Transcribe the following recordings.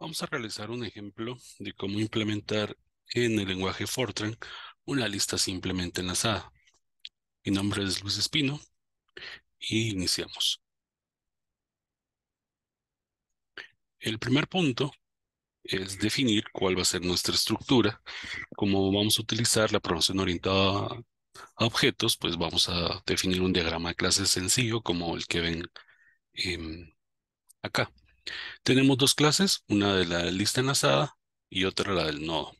Vamos a realizar un ejemplo de cómo implementar en el lenguaje Fortran una lista simplemente enlazada. Mi nombre es Luis Espino y iniciamos. El primer punto es definir cuál va a ser nuestra estructura. Como vamos a utilizar la programación orientada a objetos, pues vamos a definir un diagrama de clases sencillo como el que ven em, acá. Tenemos dos clases, una de la lista enlazada y otra la del nodo.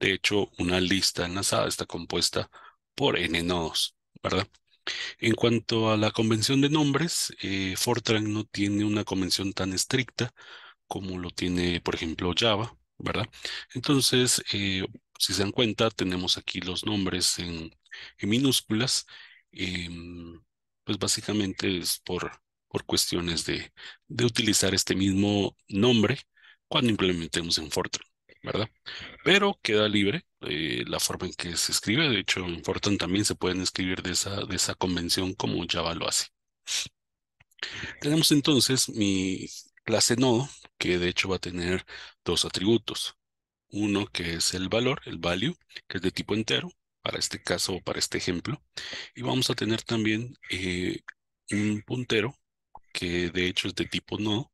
De hecho, una lista enlazada está compuesta por n nodos, ¿verdad? En cuanto a la convención de nombres, eh, Fortran no tiene una convención tan estricta como lo tiene, por ejemplo, Java, ¿verdad? Entonces, eh, si se dan cuenta, tenemos aquí los nombres en, minúsculas. Em, pues básicamente es por por cuestiones de, utilizar este mismo nombre cuando implementemos en Fortran, ¿verdad? Pero queda libre eh, la forma en que se escribe. De hecho, en Fortran también se pueden escribir de esa, de esa convención como Java lo hace. Tenemos entonces mi clase nodo, que de hecho va a tener dos atributos. Uno que es el valor, el value, que es de tipo entero, para este caso o para este ejemplo. Y vamos a tener también eh, un puntero que de hecho es de tipo no,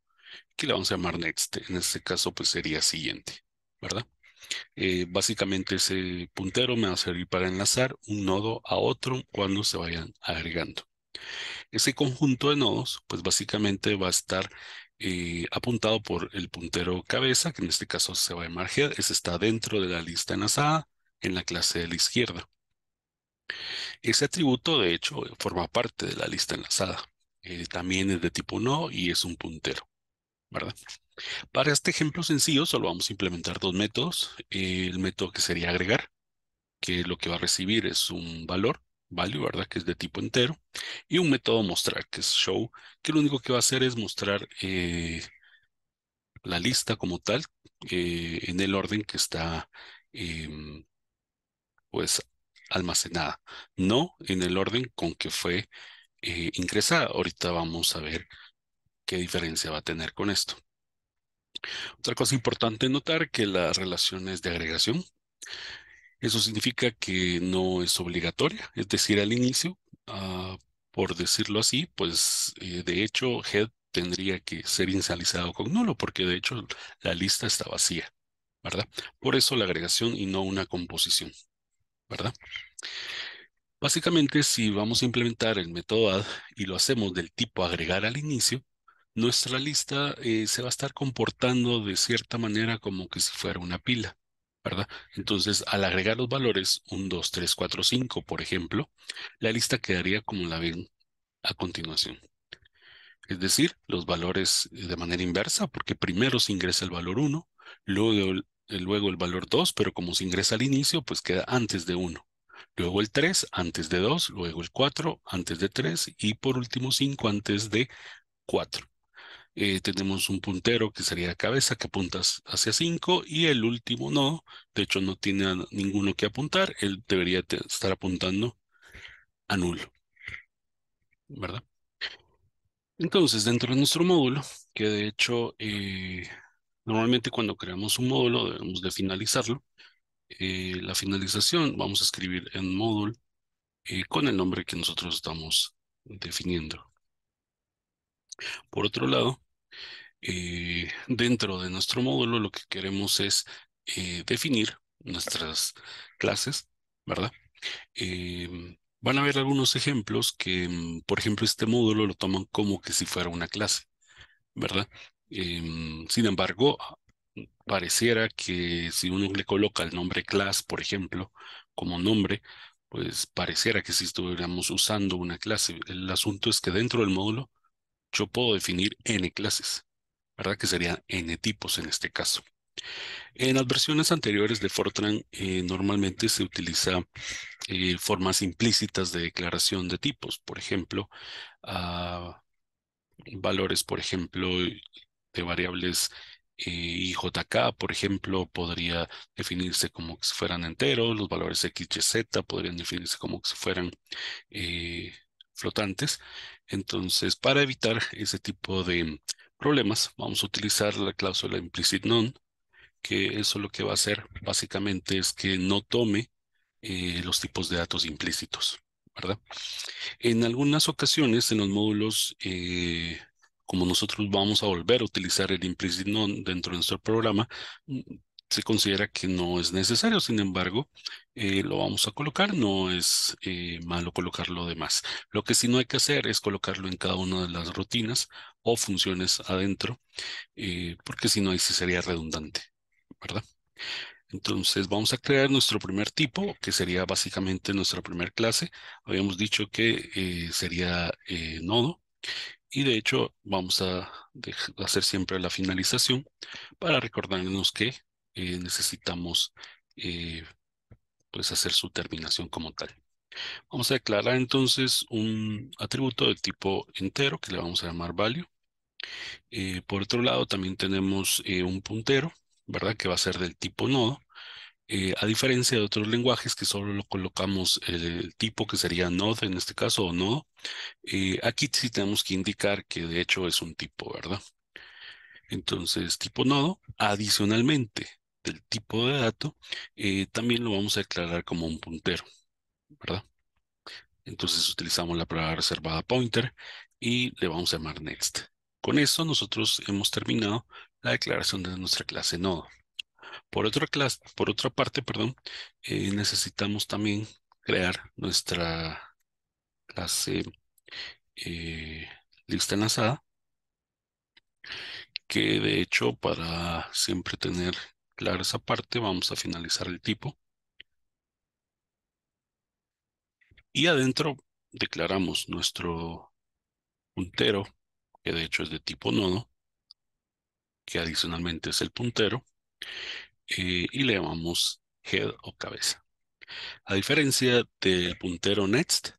que le vamos a llamar next. En este caso, pues sería siguiente, ¿verdad? Eh, básicamente ese puntero me va a servir para enlazar un nodo a otro cuando se vayan agregando. Ese conjunto de nodos, pues básicamente va a estar eh, apuntado por el puntero cabeza, que en este caso se va a llamar head, ese está dentro de la lista enlazada en la clase de la izquierda. Ese atributo, de hecho, forma parte de la lista enlazada. Eh, también es de tipo no y es un puntero, ¿verdad? Para este ejemplo sencillo solo vamos a implementar dos métodos. Eh, el método que sería agregar, que lo que va a recibir es un valor, value, ¿verdad? Que es de tipo entero. Y un método mostrar, que es show, que lo único que va a hacer es mostrar eh, la lista como tal en el orden que está em, pues almacenada, no en el orden con que fue eh, ahorita vamos a ver qué diferencia va a tener con esto. Otra cosa importante notar que las relaciones de agregación. Eso significa que no es obligatoria, es decir, al inicio, ah, por decirlo así, pues eh, de hecho head tendría que ser inicializado con nulo porque de hecho la lista está vacía, ¿verdad? Por eso la agregación y no una composición, ¿verdad? Básicamente, si vamos a implementar el método add y lo hacemos del tipo agregar al inicio, nuestra lista eh, se va a estar comportando de cierta manera como que si fuera una pila, ¿verdad? Entonces, al agregar los valores 1, 2, 3, 4, 5, por ejemplo, la lista quedaría como la ven a continuación. Es decir, los valores de manera inversa, porque primero se ingresa el valor 1, luego el valor 2, pero como se ingresa al inicio, pues queda antes de 1 luego el 3 antes de 2, luego el 4 antes de 3 y por último 5 antes de 4. Eh, tenemos un puntero que sería la cabeza que apuntas hacia 5 y el último no, de hecho no tiene ninguno que apuntar, él debería estar apuntando a nulo, ¿verdad? Entonces, dentro de nuestro módulo, que de hecho eh, normalmente cuando creamos un módulo debemos de finalizarlo, eh, la finalización vamos a escribir en módulo eh, con el nombre que nosotros estamos definiendo. Por otro lado, eh, dentro de nuestro módulo lo que queremos es definir nuestras clases, ¿verdad? Em, van a ver algunos ejemplos que, mm, por ejemplo, este módulo lo toman como que si fuera una clase, ¿verdad? Em, sin embargo, pareciera que si uno le coloca el nombre class, por ejemplo, como nombre, pues pareciera que si estuviéramos usando una clase. El asunto es que dentro del módulo yo puedo definir n clases, ¿verdad? Que serían n tipos en este caso. En las versiones anteriores de Fortran eh, normalmente se utiliza eh, formas implícitas de declaración de tipos, por ejemplo, ah, valores, por ejemplo, de variables eh, y JK, por ejemplo, podría definirse como que fueran enteros, los valores X, Y, Z podrían definirse como que si fueran eh, flotantes. Entonces, para evitar ese tipo de problemas, vamos a utilizar la cláusula implicit non, que eso lo que va a hacer básicamente es que no tome eh, los tipos de datos implícitos, ¿verdad? En algunas ocasiones en los módulos como nosotros vamos a volver a utilizar el implicit dentro de nuestro programa, se considera que no es necesario, sin embargo, eh, lo vamos a colocar, no es eh, malo colocarlo de más. Lo que sí no hay que hacer es colocarlo en cada una de las rutinas o funciones adentro, eh, porque si no ahí sí sería redundante, ¿verdad? Entonces vamos a crear nuestro primer tipo, que sería básicamente nuestra primera clase. Habíamos dicho que sería nodo. Y de hecho, vamos a hacer siempre la finalización para recordarnos que eh, necesitamos eh, pues hacer su terminación como tal. Vamos a declarar entonces un atributo de tipo entero que le vamos a llamar value. Eh, por otro lado, también tenemos un puntero, ¿verdad? Que va a ser del tipo nodo eh, a diferencia de otros lenguajes que solo lo colocamos el, tipo que sería node en este caso o Nodo, eh, aquí sí tenemos que indicar que de hecho es un tipo, ¿verdad? Entonces, tipo nodo, adicionalmente del tipo de dato, eh, también lo vamos a declarar como un puntero, ¿verdad? Entonces utilizamos la palabra reservada pointer y le vamos a llamar next. Con eso nosotros hemos terminado la declaración de nuestra clase nodo. Por otra, clase, por otra parte, eh, necesitamos también crear nuestra clase eh, eh, lista enlazada, que de hecho para siempre tener clara esa parte vamos a finalizar el tipo. Y adentro declaramos nuestro puntero, que de hecho es de tipo nodo, que adicionalmente es el puntero, eh, y le llamamos head o cabeza. A diferencia del puntero next,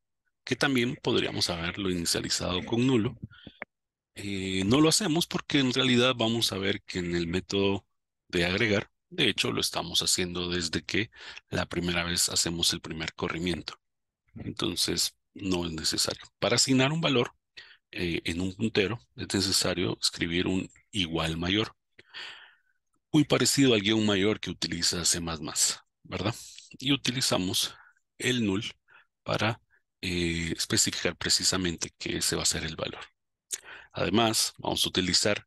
que también podríamos haberlo inicializado con nulo, eh, no lo hacemos porque en realidad vamos a ver que en el método de agregar, de hecho lo estamos haciendo desde que la primera vez hacemos el primer corrimiento. Entonces no es necesario. Para asignar un valor eh, en un puntero es necesario escribir un igual mayor muy parecido al guión mayor que utiliza C++, ¿verdad? Y utilizamos el null para eh, especificar precisamente que ese va a ser el valor. Además, vamos a utilizar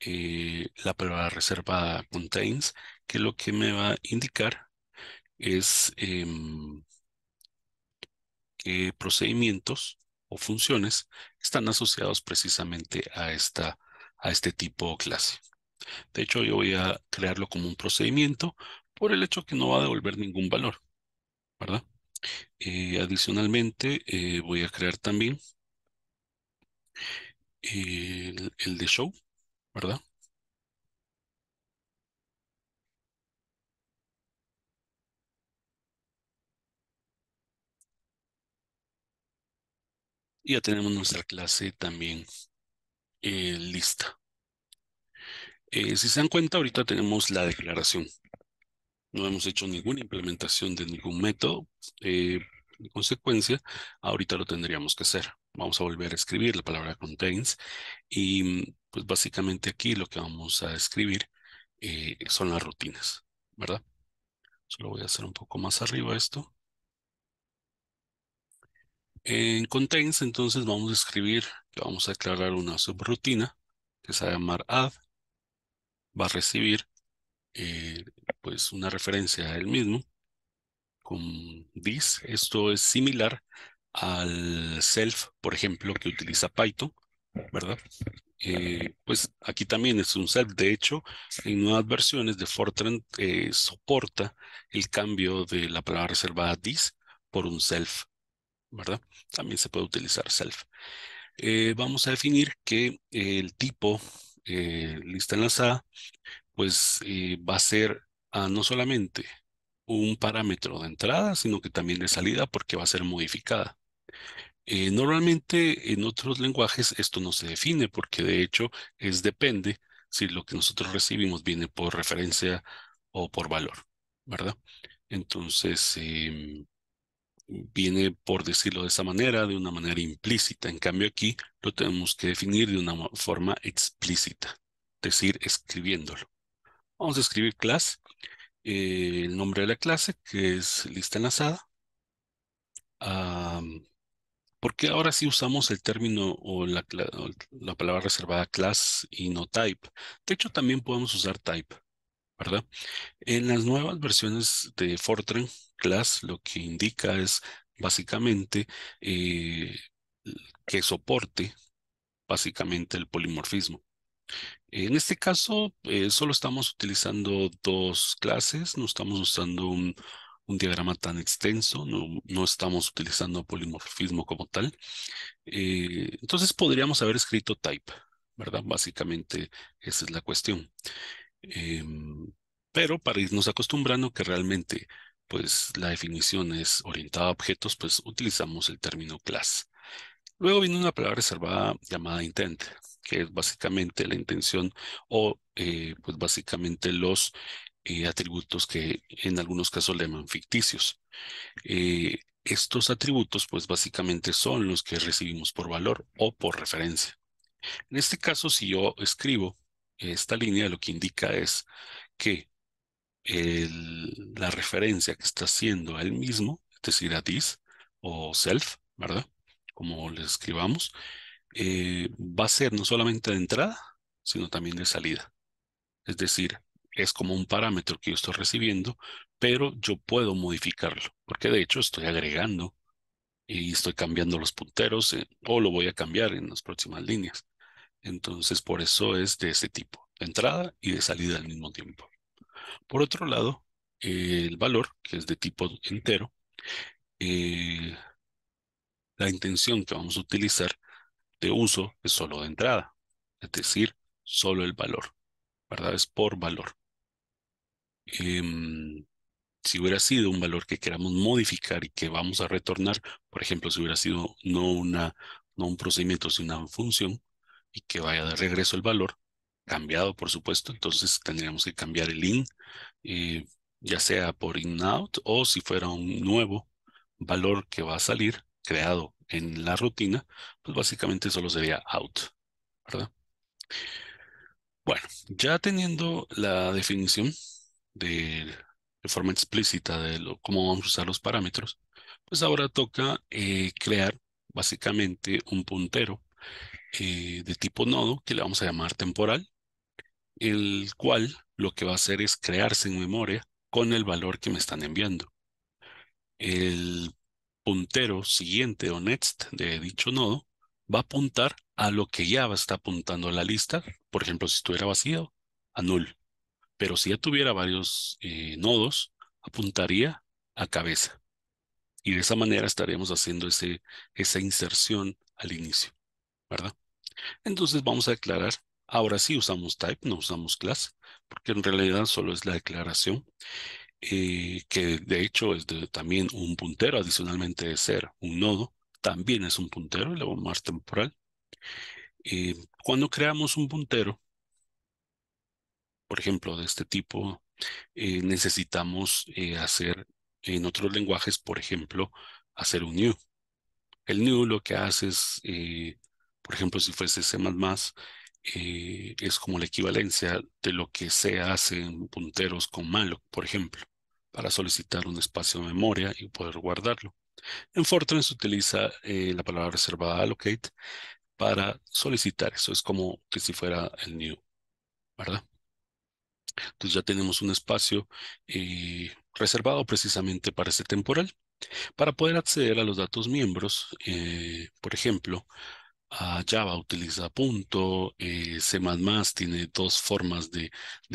eh, la palabra reservada contains, que lo que me va a indicar es em, qué procedimientos o funciones están asociados precisamente a, esta, a este tipo clase. De hecho, yo voy a crearlo como un procedimiento por el hecho que no va a devolver ningún valor, ¿verdad? Eh, adicionalmente, eh, voy a crear también el, de show, ¿verdad? Y ya tenemos nuestra clase también eh, lista. Eh, si se dan cuenta, ahorita tenemos la declaración. No hemos hecho ninguna implementación de ningún método. Eh, en consecuencia, ahorita lo tendríamos que hacer. Vamos a volver a escribir la palabra contains y pues básicamente aquí lo que vamos a escribir eh, son las rutinas, ¿verdad? Solo voy a hacer un poco más arriba esto. En contains entonces vamos a escribir que vamos a declarar una subrutina que se va a llamar add va a recibir eh, pues una referencia a mismo con this. Esto es similar al self, por ejemplo, que utiliza Python, ¿verdad? Eh, pues aquí también es un self. De hecho, en nuevas versiones de Fortran eh, soporta el cambio de la palabra reservada this por un self, ¿verdad? También se puede utilizar self. vamos a definir que el tipo eh, lista enlazada, pues eh, va a ser ah, no solamente un parámetro de entrada, sino que también de salida porque va a ser modificada. Eh, normalmente en otros lenguajes esto no se define porque de hecho es depende si lo que nosotros recibimos viene por referencia o por valor, ¿verdad? Entonces, em, viene, por decirlo de esa manera, de una manera implícita. En cambio, aquí lo tenemos que definir de una forma explícita, es decir, escribiéndolo. Vamos a escribir class, eh, el nombre de la clase, que es lista enlazada. ¿Por porque ahora sí usamos el término o la, o la, palabra reservada class y no type. De hecho, también podemos usar type, ¿verdad? En las nuevas versiones de Fortran, class lo que indica es básicamente eh, que soporte básicamente el polimorfismo. En este caso, eh, solo estamos utilizando dos clases, no estamos usando un, diagrama tan extenso, no, estamos utilizando polimorfismo como tal. Eh, entonces podríamos haber escrito type, ¿verdad? Básicamente esa es la cuestión. Em, pero para irnos acostumbrando que realmente pues la definición es orientada a objetos, pues utilizamos el término class. Luego viene una palabra reservada llamada intent, que es básicamente la intención o eh, pues básicamente los eh, atributos que en algunos casos le llaman ficticios. Eh, estos atributos pues básicamente son los que recibimos por valor o por referencia. En este caso, si yo escribo esta línea, lo que indica es que la referencia que está haciendo a él mismo, es decir, a this o self, ¿verdad? Como le escribamos, eh, va a ser no solamente de entrada, sino también de salida. Es decir, es como un parámetro que yo estoy recibiendo, pero yo puedo modificarlo, porque de hecho estoy agregando y estoy cambiando los punteros eh, o lo voy a cambiar en las próximas líneas. Entonces, por eso es de ese tipo, de entrada y de salida al mismo tiempo. Por otro lado, el valor, que es de tipo entero, eh, la intención que vamos a utilizar de uso es solo de entrada, es decir, solo el valor, ¿verdad? Es por valor. Em, si hubiera sido un valor que queramos modificar y que vamos a retornar, por ejemplo, si hubiera sido no, una, no un procedimiento, sino una función, y que vaya de regreso el valor, cambiado, por supuesto, entonces tendríamos que cambiar el in, eh, ya sea por in-out o si fuera un nuevo valor que va a salir creado en la rutina, pues básicamente solo sería out, ¿verdad? Bueno, ya teniendo la definición de, forma explícita de cómo vamos a usar los parámetros, pues ahora toca eh, crear básicamente un puntero eh, de tipo nodo que le vamos a llamar temporal el cual lo que va a hacer es crearse en memoria con el valor que me están enviando. El puntero siguiente o next de dicho nodo va a apuntar a lo que ya está apuntando la lista. Por ejemplo, si estuviera vacío, a null. Pero si ya tuviera varios eh, nodos, apuntaría a cabeza. Y de esa manera estaríamos haciendo ese, esa inserción al inicio, ¿verdad? Entonces vamos a declarar Ahora sí usamos type, no usamos class, porque en realidad solo es la declaración, eh, que de hecho es también un puntero, adicionalmente de ser un nodo, también es un puntero, luego vamos más temporal. Eh, cuando creamos un puntero, por ejemplo, de este tipo, eh, necesitamos hacer en otros lenguajes, por ejemplo, hacer un new. El new lo que hace es, por ejemplo, si fuese C++, eh, es como la equivalencia de lo que se hace en punteros con malloc, por ejemplo, para solicitar un espacio de memoria y poder guardarlo. En Fortran se utiliza eh, la palabra reservada allocate para solicitar. Eso es como que si fuera el new, ¿verdad? Entonces ya tenemos un espacio eh, reservado precisamente para ese temporal. Para poder acceder a los datos miembros, por ejemplo, Java utiliza punto, eh, C++ tiene dos formas de,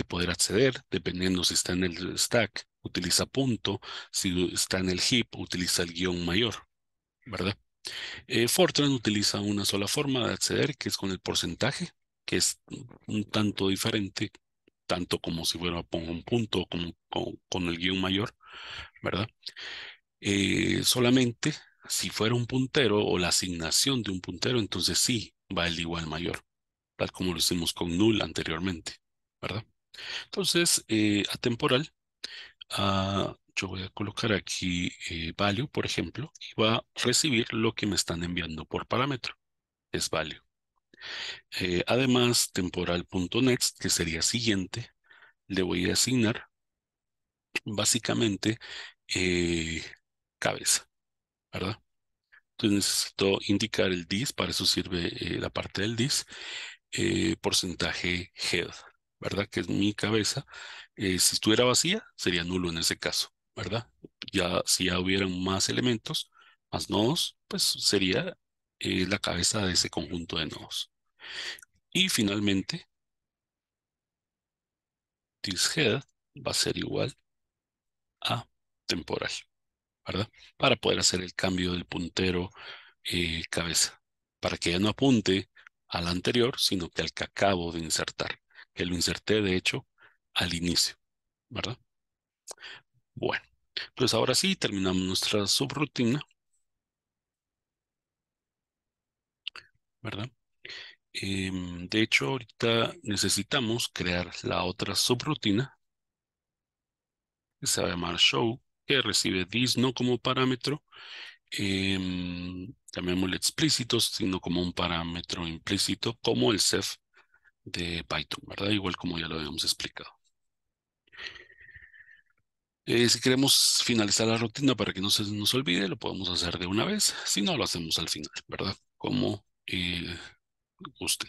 poder acceder, dependiendo si está en el stack, utiliza punto, si está en el heap, utiliza el guión mayor, ¿verdad? Eh, Fortran utiliza una sola forma de acceder, que es con el porcentaje, que es un tanto diferente, tanto como si fuera un punto como con, el guión mayor, ¿verdad? Eh, solamente si fuera un puntero o la asignación de un puntero, entonces sí va el igual mayor, tal como lo hicimos con null anteriormente, ¿verdad? Entonces, a eh, atemporal, ah, yo voy a colocar aquí eh, value, por ejemplo, y va a recibir lo que me están enviando por parámetro, es value. Eh, además, temporal.next, que sería siguiente, le voy a asignar básicamente cabeza ¿verdad? Entonces necesito indicar el dis, para eso sirve eh, la parte del dis, eh, porcentaje head, ¿verdad? Que es mi cabeza. Eh, si estuviera vacía, sería nulo en ese caso, ¿verdad? Ya si ya hubieran más elementos, más nodos, pues sería la cabeza de ese conjunto de nodos. Y finalmente, this head va a ser igual a temporal. ¿verdad? Para poder hacer el cambio del puntero eh, cabeza, para que ya no apunte al anterior, sino que al que acabo de insertar, que lo inserté de hecho al inicio, ¿verdad? Bueno, pues ahora sí terminamos nuestra subrutina, ¿verdad? Em, de hecho, ahorita necesitamos crear la otra subrutina que se va a llamar show que recibe this no como parámetro, em, llamémosle explícito, sino como un parámetro implícito, como el cef de Python, ¿verdad? Igual como ya lo habíamos explicado. Eh, si queremos finalizar la rutina para que no se nos olvide, lo podemos hacer de una vez. Si no, lo hacemos al final, ¿verdad? Como eh, guste.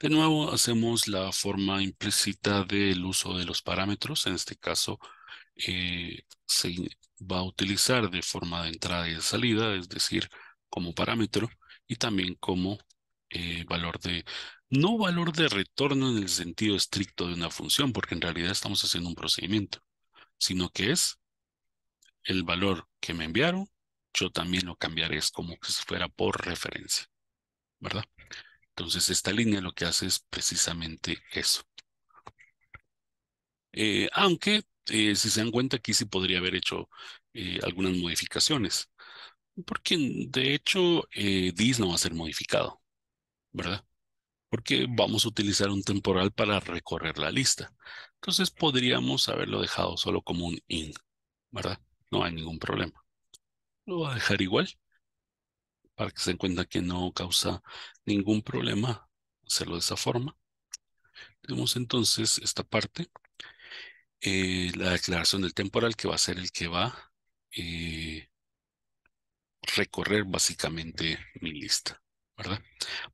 De nuevo, hacemos la forma implícita del uso de los parámetros, en este caso, eh, se va a utilizar de forma de entrada y de salida, es decir, como parámetro y también como eh, valor de, no valor de retorno en el sentido estricto de una función, porque en realidad estamos haciendo un procedimiento, sino que es el valor que me enviaron, yo también lo cambiaré, es como que si fuera por referencia, ¿verdad? Entonces esta línea lo que hace es precisamente eso. Eh, aunque eh, si se dan cuenta, aquí sí podría haber hecho eh, algunas modificaciones, porque mm, de hecho eh, dis this no va a ser modificado, ¿verdad? Porque vamos a utilizar un temporal para recorrer la lista. Entonces podríamos haberlo dejado solo como un in, ¿verdad? No hay ningún problema. Lo voy a dejar igual para que se den cuenta que no causa ningún problema hacerlo de esa forma. Tenemos entonces esta parte eh, la declaración del temporal que va a ser el que va a eh, recorrer básicamente mi lista, ¿verdad?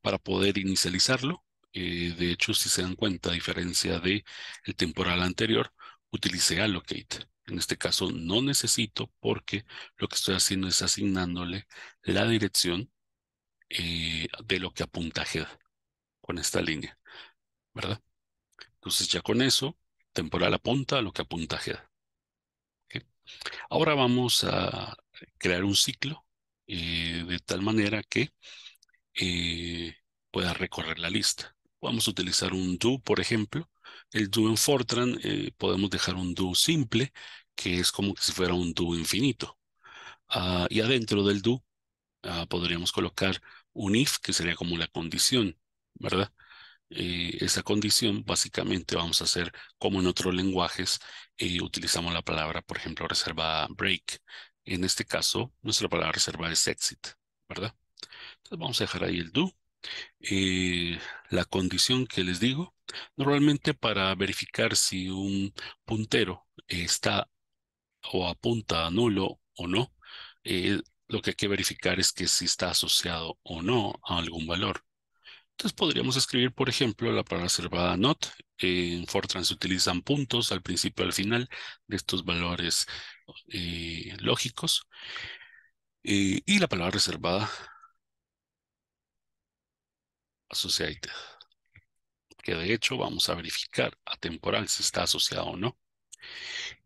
Para poder inicializarlo, eh, de hecho, si se dan cuenta, a diferencia del el temporal anterior, utilicé allocate. En este caso no necesito porque lo que estoy haciendo es asignándole la dirección de lo que apunta head con esta línea, ¿verdad? Entonces ya con eso temporal apunta a lo que apunta a Ahora vamos a crear un ciclo eh, de tal manera que eh, pueda recorrer la lista. Vamos a utilizar un do, por ejemplo. El do en Fortran eh, podemos dejar un do simple, que es como si fuera un do infinito. Ah, y adentro del do ah, podríamos colocar un if, que sería como la condición, ¿verdad? Eh, esa condición, básicamente vamos a hacer como en otros lenguajes, eh, utilizamos la palabra, por ejemplo, reserva break. En este caso, nuestra palabra reserva es exit, ¿verdad? Entonces vamos a dejar ahí el do. Eh, la condición que les digo, normalmente para verificar si un puntero está o apunta a nulo o no, lo que hay que verificar es que si está asociado o no a algún valor. Entonces podríamos escribir, por ejemplo, la palabra reservada not. En Fortran se utilizan puntos al principio y al final de estos valores eh, lógicos. Eh, y la palabra reservada associated. Que de hecho vamos a verificar a temporal si está asociado o no.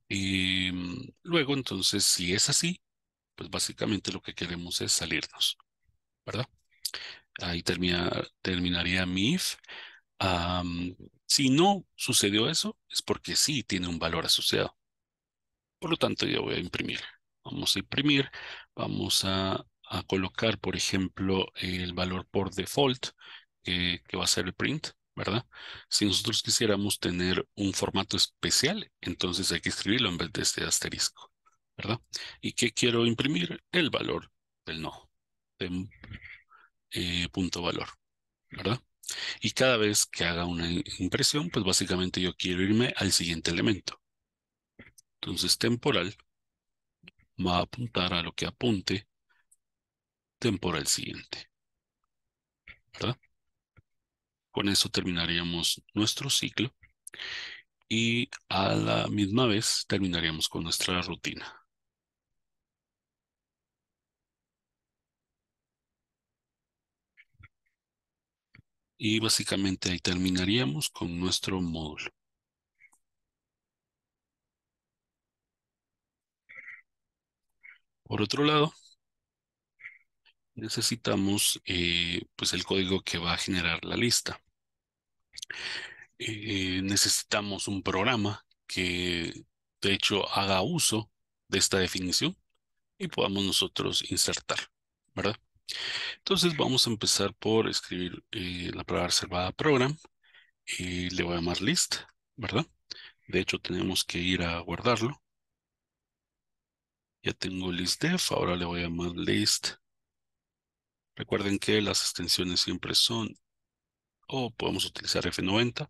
Y em, luego, entonces, si es así, pues básicamente lo que queremos es salirnos, ¿verdad? ahí terminaría mi if. si no sucedió eso, es porque sí tiene un valor asociado. Por lo tanto, yo voy a imprimir. Vamos a imprimir, vamos a, colocar, por ejemplo, el valor por default, que, va a ser el print, ¿verdad? Si nosotros quisiéramos tener un formato especial, entonces hay que escribirlo en vez de este asterisco, ¿verdad? ¿Y qué quiero imprimir? El valor del no. Eh, punto valor, ¿verdad? Y cada vez que haga una impresión, pues básicamente yo quiero irme al siguiente elemento. Entonces temporal va a apuntar a lo que apunte temporal siguiente. ¿Verdad? Con eso terminaríamos nuestro ciclo y a la misma vez terminaríamos con nuestra rutina. Y básicamente ahí terminaríamos con nuestro módulo. Por otro lado, necesitamos eh, pues el código que va a generar la lista. Eh, necesitamos un programa que de hecho haga uso de esta definición y podamos nosotros insertar, ¿verdad? Entonces vamos a empezar por escribir eh, la palabra reservada program y le voy a llamar list, ¿verdad? De hecho tenemos que ir a guardarlo. Ya tengo list def, ahora le voy a llamar list. Recuerden que las extensiones siempre son, o podemos utilizar F90.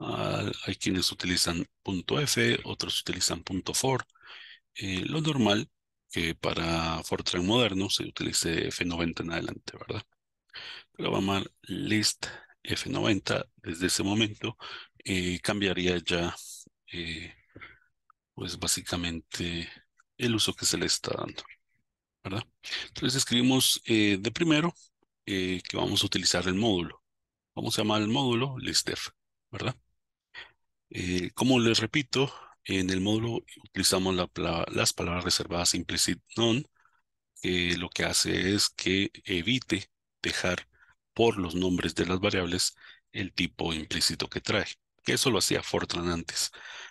Ah, hay quienes utilizan .f, otros utilizan .for. Eh, lo normal para Fortran moderno se utilice F90 en adelante, ¿verdad? a list F90 desde ese momento cambiaría ya, eh, pues básicamente, el uso que se le está dando, ¿verdad? Entonces escribimos eh, de primero eh, que vamos a utilizar el módulo. Vamos a llamar el módulo listF, ¿verdad? como les repito, en el módulo utilizamos las palabras reservadas implicit non, que lo que hace es que evite dejar por los nombres de las variables el tipo implícito que trae. Que eso lo hacía Fortran antes.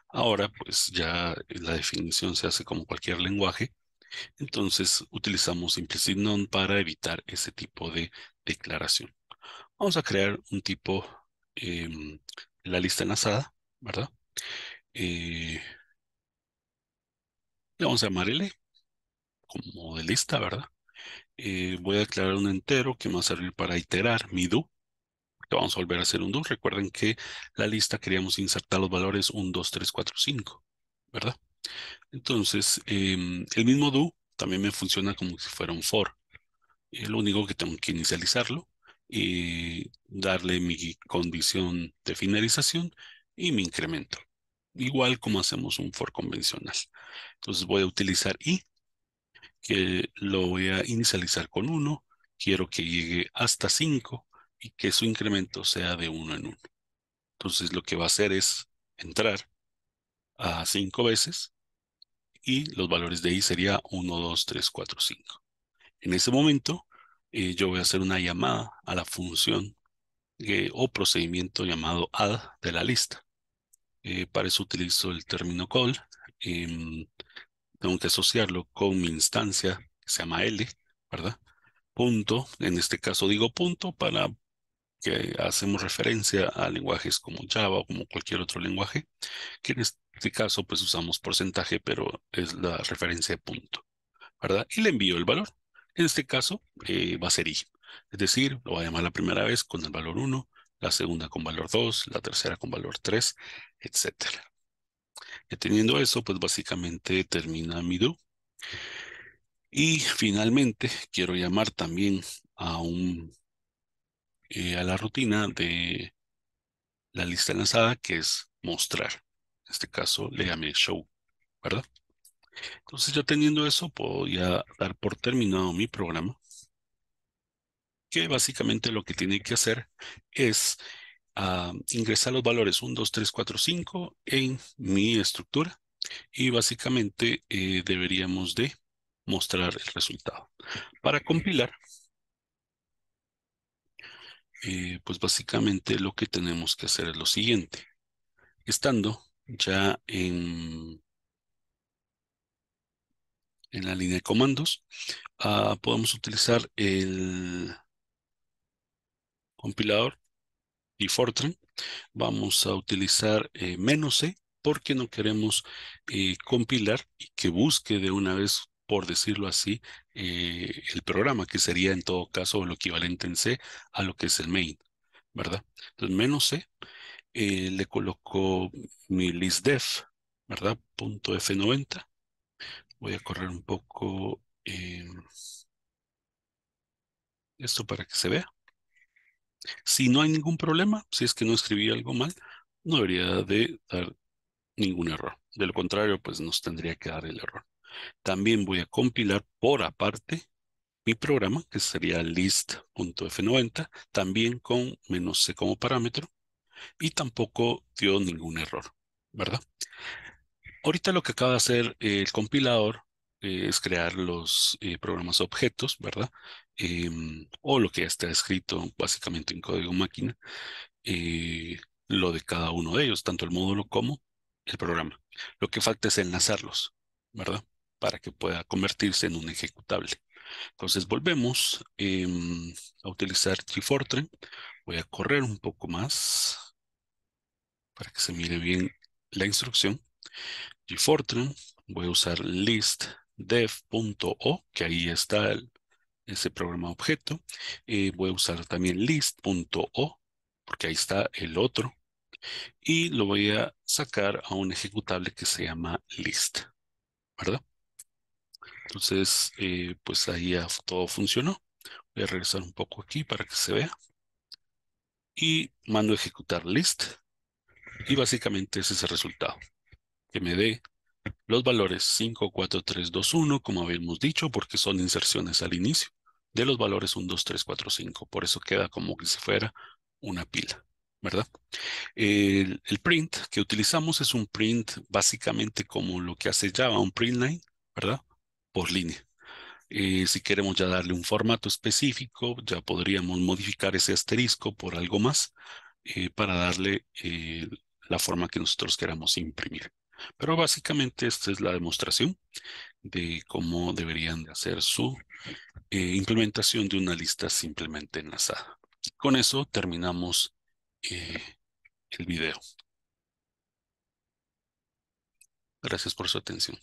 Ahora, pues ya la definición se hace como cualquier lenguaje. Entonces, utilizamos implicit non para evitar ese tipo de declaración. Vamos a crear un tipo, em, la lista enlazada, ¿verdad? Eh, le vamos a llamar L como de lista, ¿verdad? Eh, voy a declarar un entero que me va a servir para iterar mi do. vamos a volver a hacer un do. Recuerden que la lista queríamos insertar los valores 1, 2, 3, 4, 5, ¿verdad? Entonces, em, el mismo do también me funciona como si fuera un for. Eh, lo único que tengo que inicializarlo y darle mi condición de finalización y mi incremento igual como hacemos un for convencional. Entonces voy a utilizar i, que lo voy a inicializar con 1, quiero que llegue hasta 5 y que su incremento sea de 1 en 1. Entonces lo que va a hacer es entrar a 5 veces y los valores de i sería 1, 2, 3, 4, 5. En ese momento eh, yo voy a hacer una llamada a la función eh, o procedimiento llamado add de la lista. Eh, para eso utilizo el término call. Em, tengo que asociarlo con mi instancia que se llama L, ¿verdad? Punto, en este caso digo punto para que hacemos referencia a lenguajes como Java o como cualquier otro lenguaje, que en este caso pues usamos porcentaje, pero es la referencia de punto, ¿verdad? Y le envío el valor. En este caso eh, va a ser i, es decir, lo va a llamar la primera vez con el valor 1, la segunda con valor 2, la tercera con valor 3, etc. Y teniendo eso, pues básicamente termina mi do. Y finalmente quiero llamar también a un eh, a la rutina de la lista enlazada que es mostrar. En este caso le llamé show, ¿verdad? Entonces ya teniendo eso, puedo dar por terminado mi programa que básicamente lo que tiene que hacer es ah, ingresar los valores 1, 2, 3, 4, 5 en mi estructura y básicamente eh, deberíamos de mostrar el resultado. Para compilar, eh, pues básicamente lo que tenemos que hacer es lo siguiente. Estando ya en, en la línea de comandos, ah, podemos utilizar el compilador y Fortran. Vamos a utilizar eh, menos C porque no queremos eh, compilar y que busque de una vez, por decirlo así, eh, el programa, que sería en todo caso lo equivalente en C a lo que es el main, ¿verdad? Entonces, menos C, le coloco mi listdef, ¿verdad? Punto F90. Voy a correr un poco esto para que se vea. Si no hay ningún problema, si es que no escribí algo mal, no debería de dar ningún error. De lo contrario, pues nos tendría que dar el error. También voy a compilar por aparte mi programa, que sería list.f90, también con menos C como parámetro, y tampoco dio ningún error, ¿verdad? Ahorita lo que acaba de hacer el compilador eh, es crear los eh, programas objetos, ¿verdad? Em, o lo que ya está escrito básicamente en código máquina, eh, lo de cada uno de ellos, tanto el módulo como el programa. Lo que falta es enlazarlos, ¿verdad? Para que pueda convertirse en un ejecutable. Entonces volvemos em, a utilizar GFortran. Voy a correr un poco más para que se mire bien la instrucción. GFortran, voy a usar list dev.o, que ahí está ese programa objeto. Eh, voy a usar también list.o, porque ahí está el otro. Y lo voy a sacar a un ejecutable que se llama list, ¿verdad? Entonces, eh, pues ahí ya todo funcionó. Voy a regresar un poco aquí para que se vea. Y mando a ejecutar list. Y básicamente ese es el resultado. Que me dé los valores 5, 4, 3, 2, 1, como habíamos dicho, porque son inserciones al inicio de los valores 1, 2, 3, 4, 5. Por eso queda como que si fuera una pila, ¿verdad? El, print que utilizamos es un print básicamente como lo que hace Java, un print line, ¿verdad? Por línea. Eh, si queremos ya darle un formato específico, ya podríamos modificar ese asterisco por algo más eh, para darle eh, la forma que nosotros queramos imprimir. Pero básicamente esta es la demostración de cómo deberían de hacer su eh, implementación de una lista simplemente enlazada. Con eso terminamos eh, el video. Gracias por su atención.